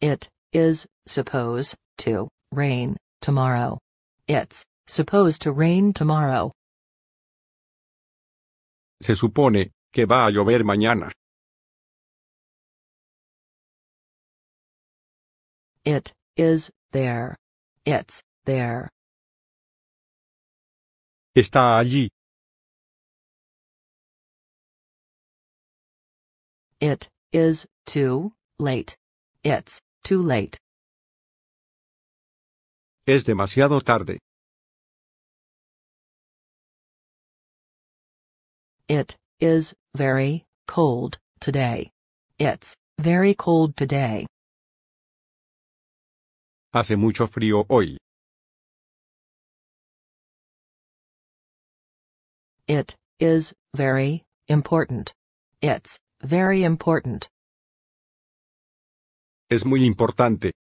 It is supposed to rain tomorrow. It's supposed to rain tomorrow. Se supone que va a llover mañana. It is there. It's there. Está allí. It is too late. It's too late. Es demasiado tarde. It is very cold today. It's very cold today. Hace mucho frío hoy. It is very important. It's very important. es muy importante,